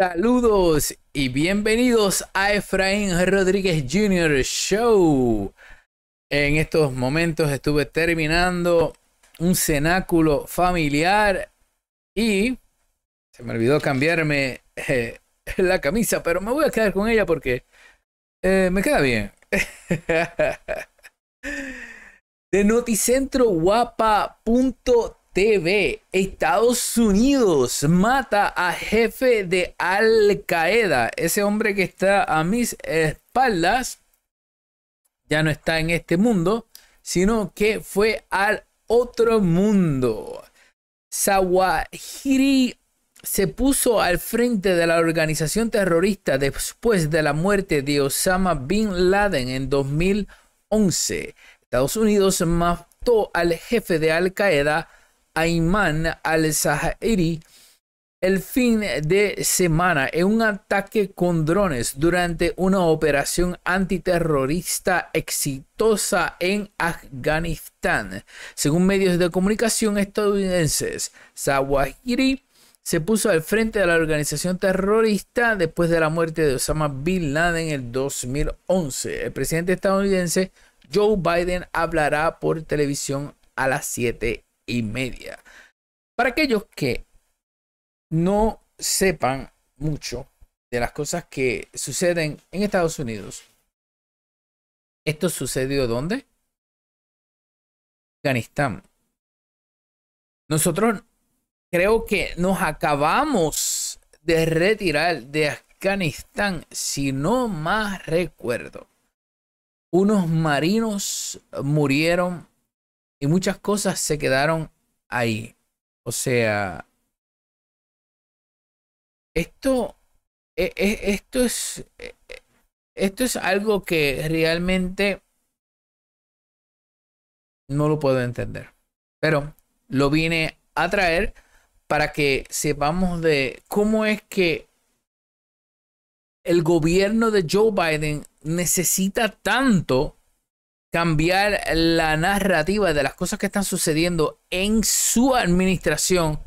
Saludos y bienvenidos a Efraín Rodríguez Jr. Show. En estos momentos estuve terminando un cenáculo familiar y se me olvidó cambiarme eh, la camisa, pero me voy a quedar con ella porque eh, me queda bien. de noticentro TV, Estados Unidos mata a jefe de Al Qaeda. Ese hombre que está a mis espaldas ya no está en este mundo, sino que fue al otro mundo. Sawahiri se puso al frente de la organización terrorista después de la muerte de Osama Bin Laden en 2011. Estados Unidos mató al jefe de Al Qaeda Ayman al-Zahiri el fin de semana en un ataque con drones durante una operación antiterrorista exitosa en Afganistán. Según medios de comunicación estadounidenses, Zawahiri se puso al frente de la organización terrorista después de la muerte de Osama Bin Laden en el 2011. El presidente estadounidense Joe Biden hablará por televisión a las 7 media. Para aquellos que no sepan mucho de las cosas que suceden en Estados Unidos, ¿esto sucedió dónde? Afganistán. Nosotros creo que nos acabamos de retirar de Afganistán, si no más recuerdo. Unos marinos murieron y muchas cosas se quedaron ahí. O sea, esto, e, e, esto es, e, esto es algo que realmente no lo puedo entender. Pero lo vine a traer para que sepamos de cómo es que el gobierno de Joe Biden necesita tanto cambiar la narrativa de las cosas que están sucediendo en su administración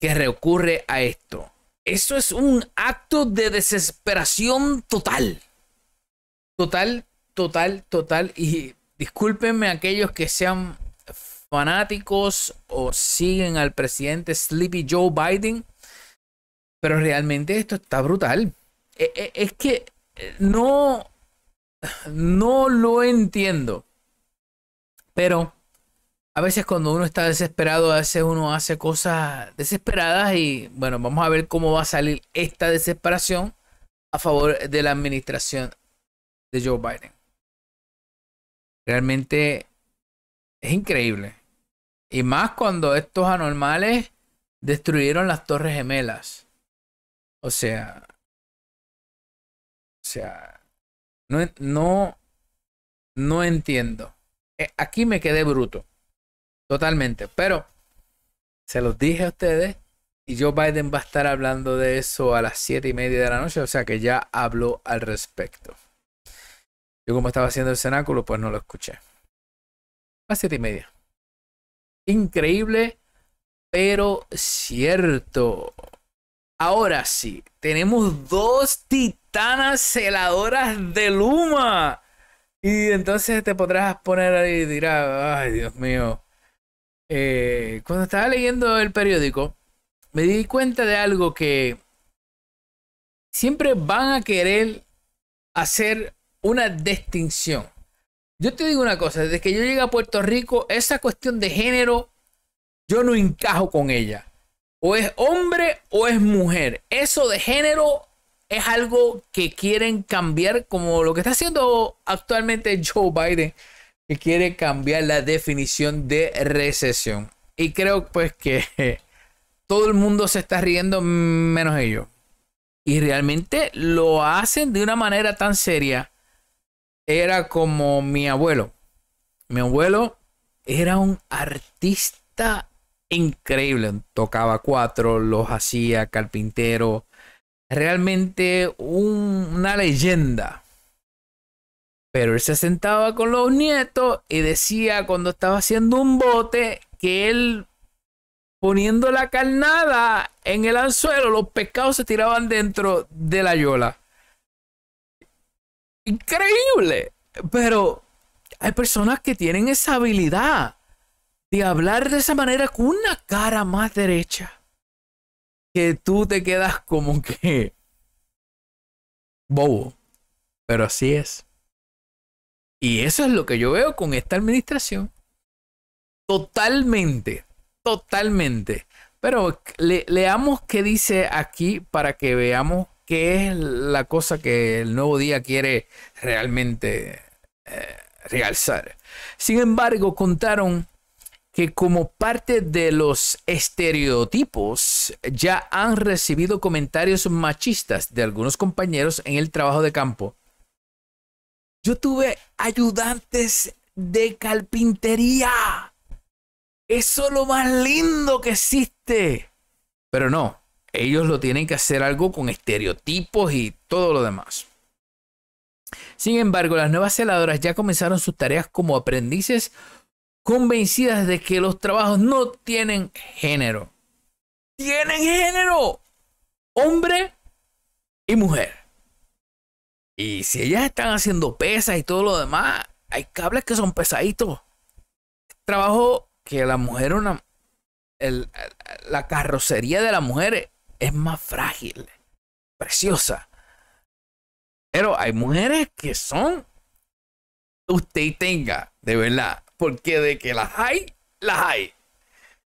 que recurre a esto. Eso es un acto de desesperación total. Total, total, total. Y discúlpenme aquellos que sean fanáticos o siguen al presidente Sleepy Joe Biden, pero realmente esto está brutal. E, e, es que no no lo entiendo. Pero a veces cuando uno está desesperado, a veces uno hace cosas desesperadas y bueno, vamos a ver cómo va a salir esta desesperación a favor de la administración de Joe Biden. Realmente es increíble. Y más cuando estos anormales destruyeron las torres gemelas. O sea, o sea, no, no, entiendo. Eh, aquí me quedé bruto. Totalmente. Pero se los dije a ustedes. Y Joe Biden va a estar hablando de eso a las 7 y media de la noche. O sea que ya habló al respecto. Yo como estaba haciendo el cenáculo, pues no lo escuché. A las 7 y media. Increíble, pero cierto. Ahora sí, tenemos dos titanes celadoras de Luma. Y entonces te podrás poner ahí y dirás, ay Dios mío. Eh, cuando estaba leyendo el periódico, me di cuenta de algo que siempre van a querer hacer una distinción. Yo te digo una cosa, desde que yo llegué a Puerto Rico, esa cuestión de género, yo no encajo con ella. O es hombre o es mujer. Eso de género es algo que quieren cambiar, como lo que está haciendo actualmente Joe Biden, que quiere cambiar la definición de recesión. Y creo pues que todo el mundo se está riendo menos ellos. Y realmente lo hacen de una manera tan seria. Era como mi abuelo. Mi abuelo era un artista increíble. Tocaba cuatro, los hacía, carpintero, realmente una leyenda. Pero él se sentaba con los nietos y decía cuando estaba haciendo un bote que él poniendo la carnada en el anzuelo, los pescados se tiraban dentro de la yola. Increíble. Pero hay personas que tienen esa habilidad de hablar de esa manera con una cara más derecha que tú te quedas como que bobo. Pero así es. Y eso es lo que yo veo con esta administración. Totalmente, totalmente. Pero leamos qué dice aquí para que veamos qué es la cosa que el nuevo día quiere realmente eh, realzar. Sin embargo, contaron que como parte de los estereotipos ya han recibido comentarios machistas de algunos compañeros en el trabajo de campo. Yo tuve ayudantes de carpintería. Eso es lo más lindo que existe. Pero no, ellos lo tienen que hacer algo con estereotipos y todo lo demás. Sin embargo, las nuevas celadoras ya comenzaron sus tareas como aprendices convencidas de que los trabajos no tienen género. Tienen género, hombre y mujer. Y si ellas están haciendo pesas y todo lo demás, hay cables que son pesaditos. Trabajo que la mujer, una, la carrocería de la mujer es más frágil, preciosa. Pero hay mujeres que son, usted tenga, de verdad porque de que las hay, las hay.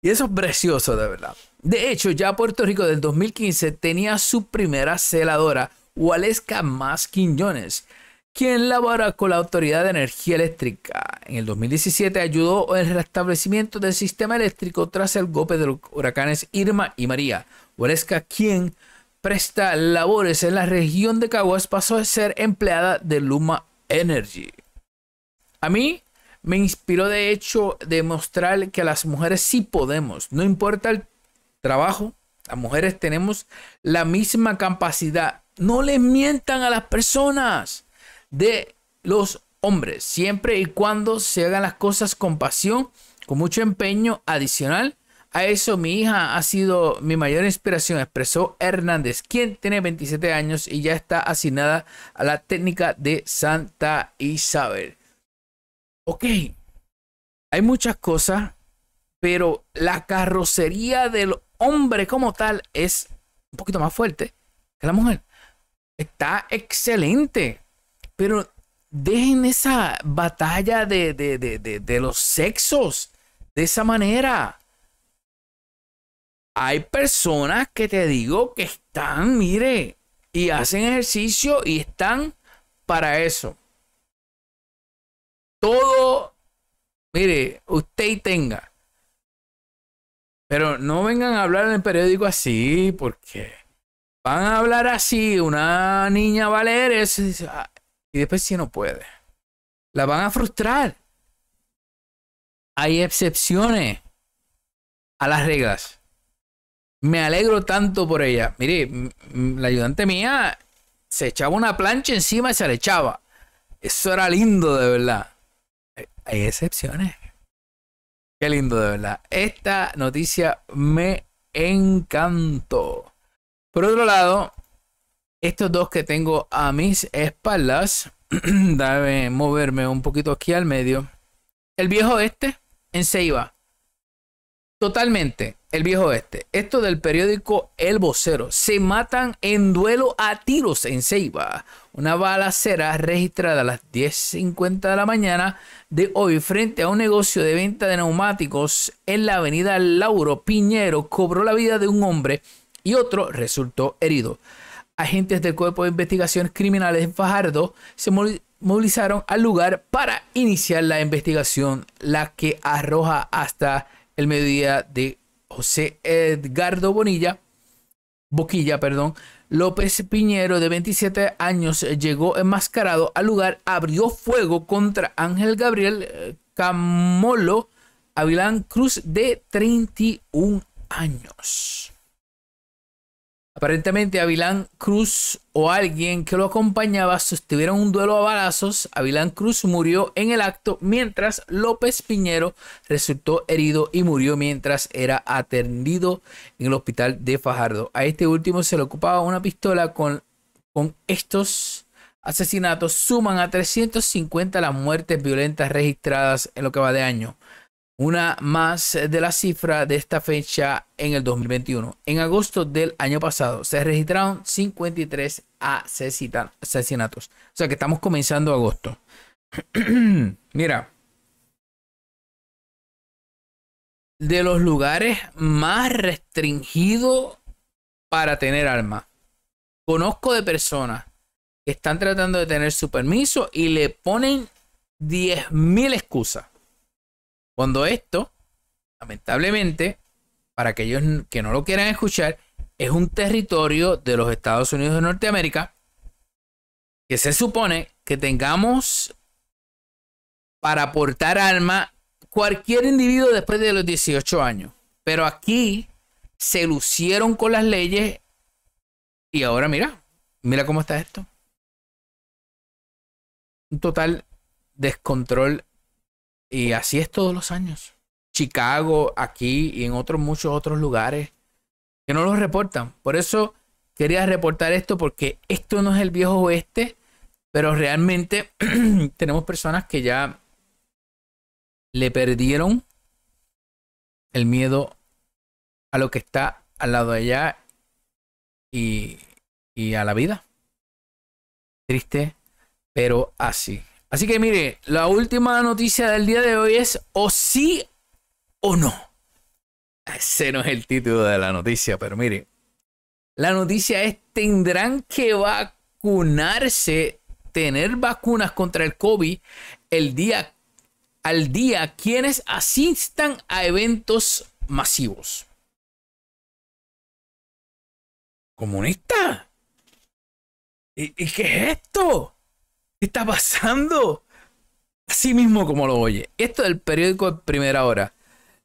Y eso es precioso, de verdad. De hecho, ya Puerto Rico del 2015 tenía su primera celadora, Waleska Más Quiñones, quien labora con la Autoridad de Energía Eléctrica. En el 2017 ayudó en el restablecimiento del sistema eléctrico tras el golpe de los huracanes Irma y María. Waleska, quien presta labores en la región de Caguas, pasó a ser empleada de Luma Energy. A mí me inspiró de hecho demostrar que las mujeres sí podemos, no importa el trabajo, las mujeres tenemos la misma capacidad. No les mientan a las personas de los hombres, siempre y cuando se hagan las cosas con pasión, con mucho empeño adicional. A eso mi hija ha sido mi mayor inspiración, expresó Hernández, quien tiene 27 años y ya está asignada a la técnica de Santa Isabel ok, hay muchas cosas, pero la carrocería del hombre como tal es un poquito más fuerte que la mujer. Está excelente, pero dejen esa batalla de, los sexos de esa manera. Hay personas que te digo que están, mire, y hacen ejercicio y están para eso todo, mire, usted y tenga. Pero no vengan a hablar en el periódico así, porque van a hablar así. Una niña va a leer eso y ah", después si no puede. La van a frustrar. Hay excepciones a las reglas. Me alegro tanto por ella. Mire, la ayudante mía se echaba una plancha encima y se la echaba. Eso era lindo de verdad hay excepciones. Qué lindo, de verdad. Esta noticia me encantó. Por otro lado, estos dos que tengo a mis espaldas, dame moverme un poquito aquí al medio. El viejo este en Ceiba. Totalmente el viejo este. Esto del periódico El Vocero. Se matan en duelo a tiros en Ceiba. Una balacera registrada a las 10.50 de la mañana de hoy frente a un negocio de venta de neumáticos en la avenida Lauro Piñero cobró la vida de un hombre y otro resultó herido. Agentes del Cuerpo de Investigaciones Criminales en Fajardo se movilizaron al lugar para iniciar la investigación, la que arroja hasta el mediodía de José Edgardo Bonilla, Boquilla, perdón, López Piñero, de 27 años, llegó enmascarado al lugar, abrió fuego contra Ángel Gabriel eh, Camolo Avilán Cruz, de 31 años. Aparentemente Avilán Cruz o alguien que lo acompañaba sostuvieron un duelo a balazos. Avilán Cruz murió en el acto mientras López Piñero resultó herido y murió mientras era atendido en el hospital de Fajardo. A este último se le ocupaba una pistola con, estos asesinatos. Suman a 350 las muertes violentas registradas en lo que va de año. Una más de la cifra de esta fecha en el 2021. En agosto del año pasado se registraron 53 asesinatos. O sea que estamos comenzando agosto. Mira. De los lugares más restringidos para tener armas. Conozco de personas que están tratando de tener su permiso y le ponen 10.000 excusas. Cuando esto, lamentablemente, para aquellos que no lo quieran escuchar, es un territorio de los Estados Unidos de Norteamérica que se supone que tengamos para aportar alma cualquier individuo después de los 18 años. Pero aquí se lucieron con las leyes y ahora mira, mira cómo está esto. Un total descontrol y así es todos los años. Chicago, aquí y en otros muchos otros lugares que no los reportan. Por eso quería reportar esto porque esto no es el viejo oeste, pero realmente tenemos personas que ya le perdieron el miedo a lo que está al lado de allá y, y a la vida. Triste, pero así. Así que mire, la última noticia del día de hoy es o sí o no. Ese no es el título de la noticia, pero mire, la noticia es tendrán que vacunarse, tener vacunas contra el COVID el día al día quienes asistan a eventos masivos. ¿Comunista? ¿Y, y qué es esto? está pasando? Así mismo como lo oye. Esto del periódico de primera hora.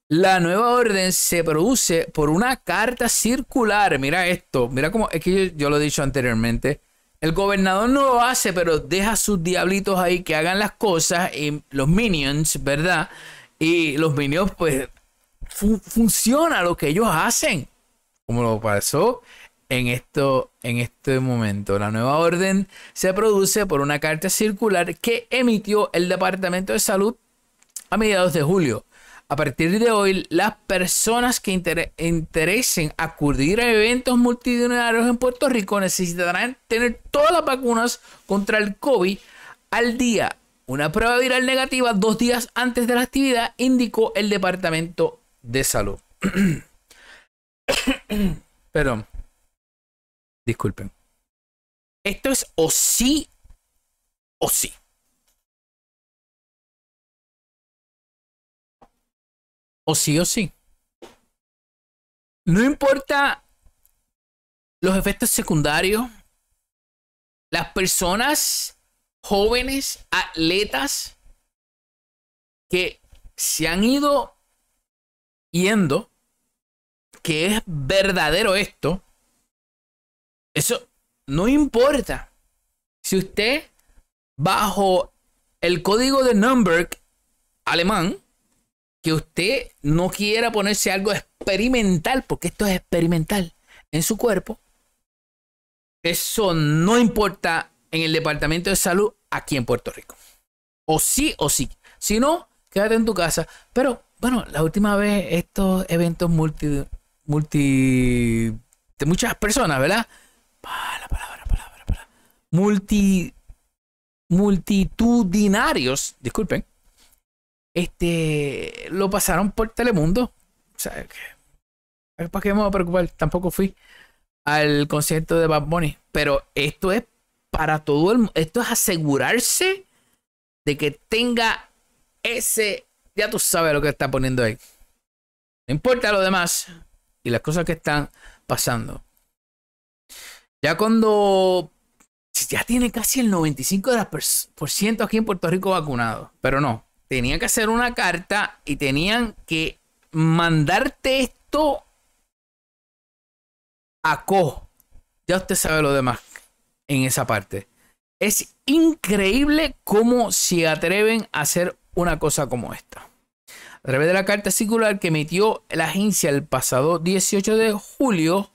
La nueva orden se produce por una carta circular. Mira esto. Mira como Es que yo, lo he dicho anteriormente. El gobernador no lo hace, pero deja sus diablitos ahí que hagan las cosas. Y los minions, ¿verdad? Y los minions, pues. funciona lo que ellos hacen. Como lo pasó en, esto, en este momento. La nueva orden se produce por una carta circular que emitió el Departamento de Salud a mediados de julio. A partir de hoy, las personas que interesen acudir a eventos multitudinarios en Puerto Rico necesitarán tener todas las vacunas contra el COVID al día. Una prueba viral negativa dos días antes de la actividad, indicó el Departamento de Salud. Perdón. Disculpen. Esto es o sí o sí. O sí o sí. No importa los efectos secundarios, las personas jóvenes, atletas, que se han ido yendo, que es verdadero esto, eso no importa. Si usted, bajo el código de Nürnberg alemán, que usted no quiera ponerse algo experimental, porque esto es experimental en su cuerpo, eso no importa en el Departamento de Salud aquí en Puerto Rico. O sí o sí. Si no, quédate en tu casa. Pero bueno, la última vez estos eventos multi, multi de muchas personas, ¿verdad? Para, Multi, multitudinarios, disculpen, este, lo pasaron por Telemundo. O sea, que, ¿para qué me voy a preocupar? Tampoco fui al concierto de Bad Bunny. Pero esto es para todo el mundo. Esto es asegurarse de que tenga ese. Ya tú sabes lo que está poniendo ahí. No importa lo demás y las cosas que están pasando. Ya cuando ya tiene casi el 95% aquí en Puerto Rico vacunado, pero no, tenían que hacer una carta y tenían que mandarte esto a co. Ya usted sabe lo demás en esa parte. Es increíble cómo se atreven a hacer una cosa como esta. A través de la carta circular que emitió la agencia el pasado 18 de julio,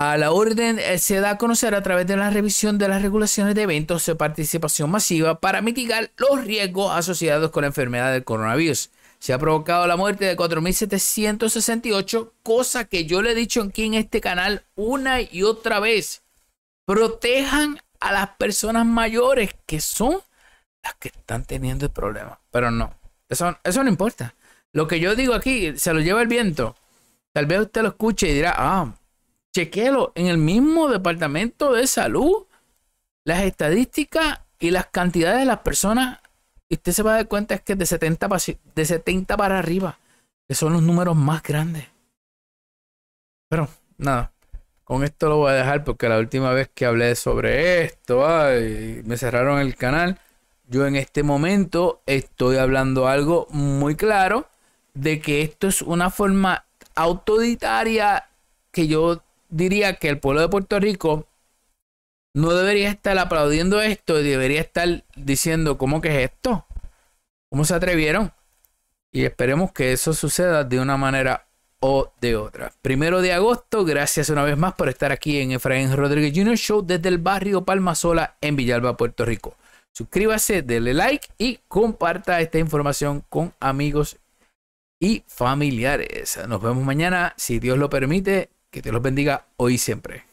a la orden eh, se da a conocer a través de la revisión de las regulaciones de eventos de participación masiva para mitigar los riesgos asociados con la enfermedad del coronavirus. Se ha provocado la muerte de 4.768, cosa que yo le he dicho aquí en este canal una y otra vez. Protejan a las personas mayores, que son las que están teniendo el problema. Pero no, eso, eso no importa. Lo que yo digo aquí se lo lleva el viento. Tal vez usted lo escuche y dirá, ah, chequelo en el mismo departamento de salud, las estadísticas y las cantidades de las personas, y usted se va a dar cuenta es que de 70 de 70 para arriba, que son los números más grandes. Pero nada, con esto lo voy a dejar porque la última vez que hablé sobre esto, me cerraron el canal. Yo en este momento estoy hablando algo muy claro de que esto es una forma autoditaria que yo diría que el pueblo de Puerto Rico no debería estar aplaudiendo esto y debería estar diciendo, ¿cómo que es esto? ¿Cómo se atrevieron? Y esperemos que eso suceda de una manera o de otra. Primero de agosto, gracias una vez más por estar aquí en Efraín Rodríguez Jr. Show desde el barrio Palma Sola en Villalba, Puerto Rico. Suscríbase, dele like y comparta esta información con amigos y familiares. Nos vemos mañana, si Dios lo permite, que Dios los bendiga hoy y siempre.